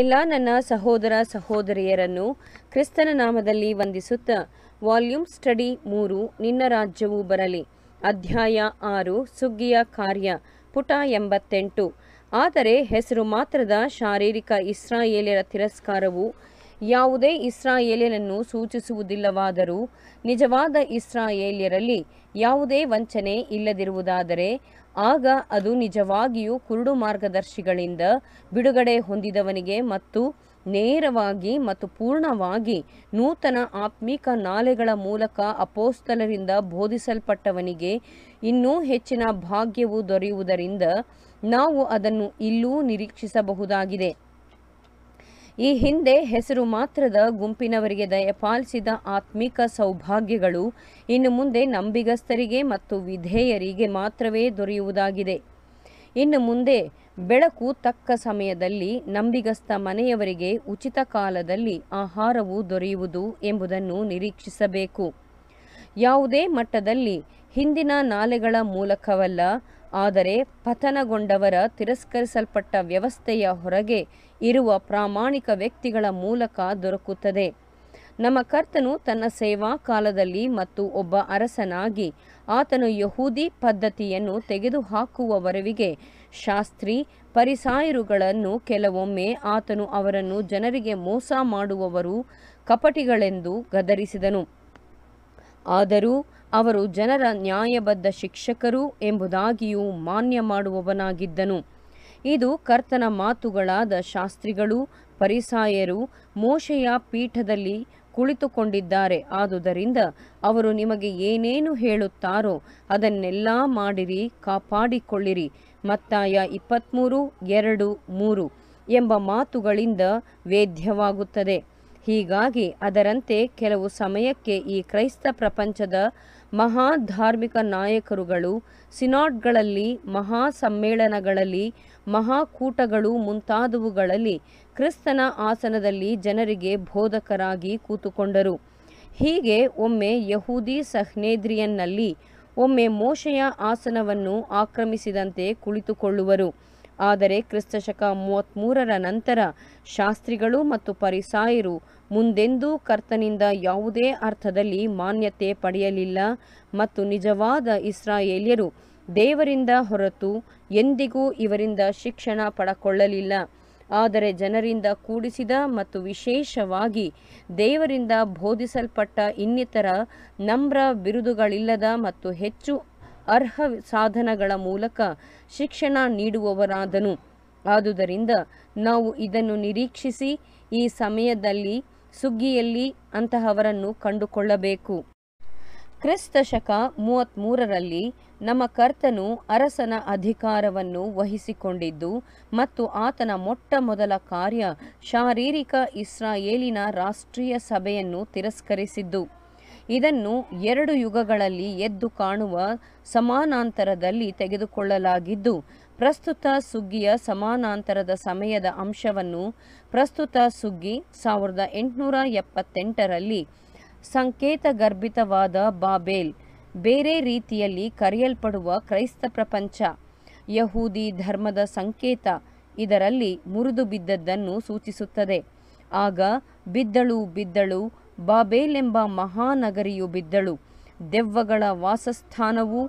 ಎಲ್ಲ ನನ್ನ ಸಹೋದರ ಸಹೋದರಿಯರನ್ನು ಕ್ರಿಸ್ತನ ನಾಮದಲ್ಲಿ ವಂದಿಸುತ್ತಾ ವಾಲ್ಯೂಮ್ ಸ್ಟಡಿ ಮೂರು ನಿನ್ನ ರಾಜ್ಯವು ಬರಲಿ ಅಧ್ಯಾಯ ಆರು ಸುಗ್ಗಿಯ ಕಾರ್ಯ ಪುಟ ಎಂಬತ್ತೆಂಟು ಆದರೆ ಹೆಸರು ಮಾತ್ರದ ಶಾರೀರಿಕ ಇಸ್ರಾಯೇಲಿಯರ ತಿರಸ್ಕಾರವು ಯಾವುದೇ ಇಸ್ರಾಯೇಲಿಯನನ್ನು ಸೂಚಿಸುವುದಿಲ್ಲವಾದರೂ ನಿಜವಾದ ಇಸ್ರಾಯೇಲಿಯರಲ್ಲಿ ಯಾವುದೇ ವಂಚನೆ ಇಲ್ಲದಿರುವುದಾದರೆ ಆಗ ಅದು ನಿಜವಾಗಿಯೂ ಕುರುಡು ಮಾರ್ಗದರ್ಶಿಗಳಿಂದ ಬಿಡುಗಡೆ ಹೊಂದಿದವನಿಗೆ ಮತ್ತು ನೇರವಾಗಿ ಮತ್ತು ಪೂರ್ಣವಾಗಿ ನೂತನ ಆತ್ಮಿಕ ನಾಲೆಗಳ ಮೂಲಕ ಅಪೋಸ್ತಲರಿಂದ ಬೋಧಿಸಲ್ಪಟ್ಟವನಿಗೆ ಇನ್ನೂ ಹೆಚ್ಚಿನ ಭಾಗ್ಯವು ದೊರೆಯುವುದರಿಂದ ನಾವು ಅದನ್ನು ಇಲ್ಲೂ ನಿರೀಕ್ಷಿಸಬಹುದಾಗಿದೆ ಈ ಹಿಂದೆ ಹೆಸರು ಮಾತ್ರದ ಗುಂಪಿನವರಿಗೆ ದಯಪಾಲಿಸಿದ ಆತ್ಮಿಕ ಸೌಭಾಗ್ಯಗಳು ಇನ್ನು ಮುಂದೆ ನಂಬಿಗಸ್ತರಿಗೆ ಮತ್ತು ವಿಧೇಯರಿಗೆ ಮಾತ್ರವೇ ದೊರೆಯುವುದಾಗಿದೆ ಇನ್ನು ಮುಂದೆ ಬೆಳಕು ತಕ್ಕ ಸಮಯದಲ್ಲಿ ನಂಬಿಗಸ್ತ ಮನೆಯವರಿಗೆ ಉಚಿತ ಕಾಲದಲ್ಲಿ ಆಹಾರವು ದೊರೆಯುವುದು ಎಂಬುದನ್ನು ನಿರೀಕ್ಷಿಸಬೇಕು ಯಾವುದೇ ಮಟ್ಟದಲ್ಲಿ ಹಿಂದಿನ ನಾಲೆಗಳ ಮೂಲಕವಲ್ಲ ಆದರೆ ಪತನಗೊಂಡವರ ತಿರಸ್ಕರಿಸಲ್ಪಟ್ಟ ವ್ಯವಸ್ಥೆಯ ಹೊರಗೆ ಇರುವ ಪ್ರಾಮಾಣಿಕ ವ್ಯಕ್ತಿಗಳ ಮೂಲಕ ದೊರಕುತ್ತದೆ ನಮ್ಮ ಕರ್ತನು ತನ್ನ ಸೇವಾ ಕಾಲದಲ್ಲಿ ಮತ್ತು ಒಬ್ಬ ಅರಸನಾಗಿ ಆತನು ಯಹೂದಿ ಪದ್ಧತಿಯನ್ನು ತೆಗೆದುಹಾಕುವವರೆವಿಗೆ ಶಾಸ್ತ್ರಿ ಪರಿಸಾಯರುಗಳನ್ನು ಕೆಲವೊಮ್ಮೆ ಆತನು ಅವರನ್ನು ಜನರಿಗೆ ಮೋಸ ಮಾಡುವವರು ಕಪಟಿಗಳೆಂದು ಗದರಿಸಿದನು ಆದರೂ ಅವರು ಜನರ ನ್ಯಾಯಬದ್ಧ ಶಿಕ್ಷಕರು ಎಂಬುದಾಗಿಯೂ ಮಾನ್ಯ ಮಾಡುವವನಾಗಿದ್ದನು ಇದು ಕರ್ತನ ಮಾತುಗಳಾದ ಶಾಸ್ತ್ರಿಗಳು ಪರಿಸಾಯರು ಮೋಶೆಯ ಪೀಠದಲ್ಲಿ ಕುಳಿತುಕೊಂಡಿದ್ದಾರೆ ಆದುದರಿಂದ ಅವರು ನಿಮಗೆ ಏನೇನು ಹೇಳುತ್ತಾರೋ ಅದನ್ನೆಲ್ಲ ಮಾಡಿರಿ ಕಾಪಾಡಿಕೊಳ್ಳಿರಿ ಮತ್ತಾಯ ಇಪ್ಪತ್ತ್ಮೂರು ಎರಡು ಮೂರು ಎಂಬ ಮಾತುಗಳಿಂದ ವೇದ್ಯವಾಗುತ್ತದೆ ಹೀಗಾಗಿ ಅದರಂತೆ ಕೆಲವು ಸಮಯಕ್ಕೆ ಈ ಕ್ರೈಸ್ತ ಪ್ರಪಂಚದ ಮಹಾ ಧಾರ್ಮಿಕ ನಾಯಕರುಗಳು ಸಿನಾಟ್ಗಳಲ್ಲಿ ಮಹಾ ಸಮ್ಮೇಳನಗಳಲ್ಲಿ ಮಹಾಕೂಟಗಳು ಮುಂತಾದವುಗಳಲ್ಲಿ ಕ್ರಿಸ್ತನ ಆಸನದಲ್ಲಿ ಜನರಿಗೆ ಬೋಧಕರಾಗಿ ಕೂತುಕೊಂಡರು ಹೀಗೆ ಒಮ್ಮೆ ಯಹೂದಿ ಸಹ್ನೇದ್ರಿಯನ್ನಲ್ಲಿ ಒಮ್ಮೆ ಮೋಶೆಯ ಆಸನವನ್ನು ಆಕ್ರಮಿಸಿದಂತೆ ಕುಳಿತುಕೊಳ್ಳುವರು ಆದರೆ ಕ್ರಿಸ್ತಶಕ ಮೂವತ್ತ್ಮೂರರ ನಂತರ ಶಾಸ್ತ್ರಿಗಳು ಮತ್ತು ಪರಿಸಾಯರು ಮುಂದೆಂದೂ ಕರ್ತನಿಂದ ಯಾವುದೇ ಅರ್ಥದಲ್ಲಿ ಮಾನ್ಯತೆ ಪಡೆಯಲಿಲ್ಲ ಮತ್ತು ನಿಜವಾದ ಇಸ್ರಾಯೇಲ್ಯರು ದೇವರಿಂದ ಹೊರತು ಎಂದಿಗೂ ಇವರಿಂದ ಶಿಕ್ಷಣ ಪಡಕೊಳ್ಳಲಿಲ್ಲ ಆದರೆ ಜನರಿಂದ ಕೂಡಿಸಿದ ಮತ್ತು ವಿಶೇಷವಾಗಿ ದೇವರಿಂದ ಬೋಧಿಸಲ್ಪಟ್ಟ ಇನ್ನಿತರ ನಮ್ರ ಬಿರುದುಗಳಿಲ್ಲದ ಮತ್ತು ಹೆಚ್ಚು ಅರ್ಹ ಸಾಧನಗಳ ಮೂಲಕ ಶಿಕ್ಷಣ ನೀಡುವವರಾದನು ಆದುದರಿಂದ ನಾವು ಇದನ್ನು ನಿರೀಕ್ಷಿಸಿ ಈ ಸಮಯದಲ್ಲಿ ಸುಗ್ಗಿಯಲ್ಲಿ ಅಂತಹವರನ್ನು ಕಂಡುಕೊಳ್ಳಬೇಕು ಕ್ರಿಸ್ತ ಶಕ ಮೂವತ್ತ್ಮೂರರಲ್ಲಿ ನಮ್ಮ ಕರ್ತನು ಅರಸನ ಅಧಿಕಾರವನ್ನು ವಹಿಸಿಕೊಂಡಿದ್ದು ಮತ್ತು ಆತನ ಮೊಟ್ಟ ಮೊದಲ ಕಾರ್ಯ ಶಾರೀರಿಕ ಇಸ್ರಾಯೇಲಿನ ರಾಷ್ಟ್ರೀಯ ಸಭೆಯನ್ನು ತಿರಸ್ಕರಿಸಿದ್ದು ಇದನ್ನು ಎರಡು ಯುಗಗಳಲ್ಲಿ ಎದ್ದು ಕಾಣುವ ಸಮಾನಾಂತರದಲ್ಲಿ ತೆಗೆದುಕೊಳ್ಳಲಾಗಿದ್ದು ಪ್ರಸ್ತುತ ಸುಗ್ಗಿಯ ಸಮಾನಾಂತರದ ಸಮಯದ ಅಂಶವನ್ನು ಪ್ರಸ್ತುತ ಸುಗ್ಗಿ ಸಾವಿರದ ಎಂಟುನೂರ ಎಪ್ಪತ್ತೆಂಟರಲ್ಲಿ ಗರ್ಭಿತವಾದ ಬಾಬೇಲ್ ಬೇರೆ ರೀತಿಯಲ್ಲಿ ಕರೆಯಲ್ಪಡುವ ಕ್ರೈಸ್ತ ಪ್ರಪಂಚ ಯಹೂದಿ ಧರ್ಮದ ಸಂಕೇತ ಇದರಲ್ಲಿ ಮುರಿದು ಬಿದ್ದದ್ದನ್ನು ಸೂಚಿಸುತ್ತದೆ ಆಗ ಬಿದ್ದಳು ಬಿದ್ದಳು ಬಾಬೇಲೆಂಬ ಮಹಾನಗರಿಯು ಬಿದ್ದಳು ದೆವ್ವಗಳ ವಾಸಸ್ಥಾನವೂ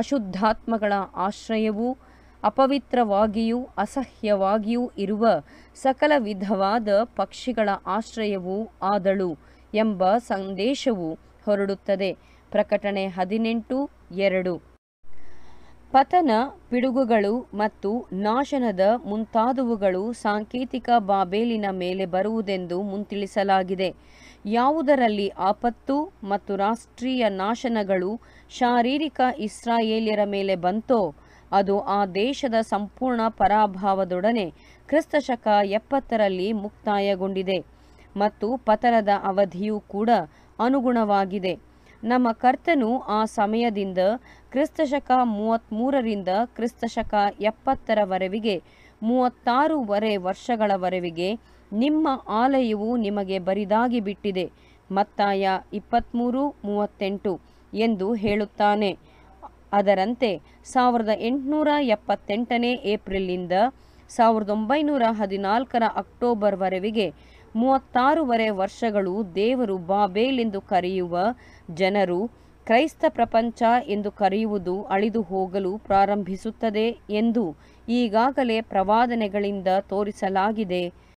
ಅಶುದ್ಧಾತ್ಮಗಳ ಆಶ್ರಯವೂ ಅಪವಿತ್ರವಾಗಿಯೂ ಅಸಹ್ಯವಾಗಿಯೂ ಇರುವ ಸಕಲ ವಿಧವಾದ ಪಕ್ಷಿಗಳ ಆಶ್ರಯವೂ ಆದಳು ಎಂಬ ಸಂದೇಶವು ಹೊರಡುತ್ತದೆ ಪ್ರಕಟಣೆ ಹದಿನೆಂಟು ಎರಡು ಪತನ ಪಿಡುಗುಗಳು ಮತ್ತು ನಾಶನದ ಮುಂತಾದವುಗಳು ಸಾಂಕೇತಿಕ ಬಾಬೇಲಿನ ಮೇಲೆ ಬರುವುದೆಂದು ಮುಂತಿಳಿಸಲಾಗಿದೆ ಯಾವುದರಲ್ಲಿ ಆಪತ್ತು ಮತ್ತು ರಾಷ್ಟ್ರೀಯ ನಾಶನಗಳು ಶಾರೀರಿಕ ಇಸ್ರಾಯೇಲಿಯರ ಮೇಲೆ ಬಂತೋ ಅದು ಆ ದೇಶದ ಸಂಪೂರ್ಣ ಪರಾಭಾವದೊಡನೆ ಕ್ರಿಸ್ತಶಕ ಎಪ್ಪತ್ತರಲ್ಲಿ ಮುಕ್ತಾಯಗೊಂಡಿದೆ ಮತ್ತು ಪತನದ ಅವಧಿಯೂ ಕೂಡ ಅನುಗುಣವಾಗಿದೆ ನಮ್ಮ ಕರ್ತನು ಆ ಸಮಯದಿಂದ ಕ್ರಿಸ್ತಶಕ ಮೂವತ್ತ್ಮೂರರಿಂದ ಕ್ರಿಸ್ತಶಕ ಎಪ್ಪತ್ತರವರೆವಿಗೆ ಮೂವತ್ತಾರೂವರೆ ವರ್ಷಗಳವರೆವಿಗೆ ನಿಮ್ಮ ಆಲಯವು ನಿಮಗೆ ಬರಿದಾಗಿ ಬಿಟ್ಟಿದೆ ಮತ್ತಾಯ ಇಪ್ಪತ್ತ್ಮೂರು ಮೂವತ್ತೆಂಟು ಎಂದು ಹೇಳುತ್ತಾನೆ ಅದರಂತೆ ಸಾವಿರದ ಎಂಟುನೂರ ಎಪ್ಪತ್ತೆಂಟನೇ ಏಪ್ರಿಲ್ನಿಂದ ಸಾವಿರದ ಒಂಬೈನೂರ ಹದಿನಾಲ್ಕರ ಅಕ್ಟೋಬರ್ವರೆವಿಗೆ ಮೂವತ್ತಾರೂವರೆ ವರ್ಷಗಳು ದೇವರು ಬಾಬೇಲ್ ಎಂದು ಕರೆಯುವ ಜನರು ಕ್ರೈಸ್ತ ಪ್ರಪಂಚ ಎಂದು ಕರೆಯುವುದು ಅಳಿದು ಹೋಗಲು ಪ್ರಾರಂಭಿಸುತ್ತದೆ ಎಂದು ಈಗಾಗಲೇ ಪ್ರವಾದನೆಗಳಿಂದ ತೋರಿಸಲಾಗಿದೆ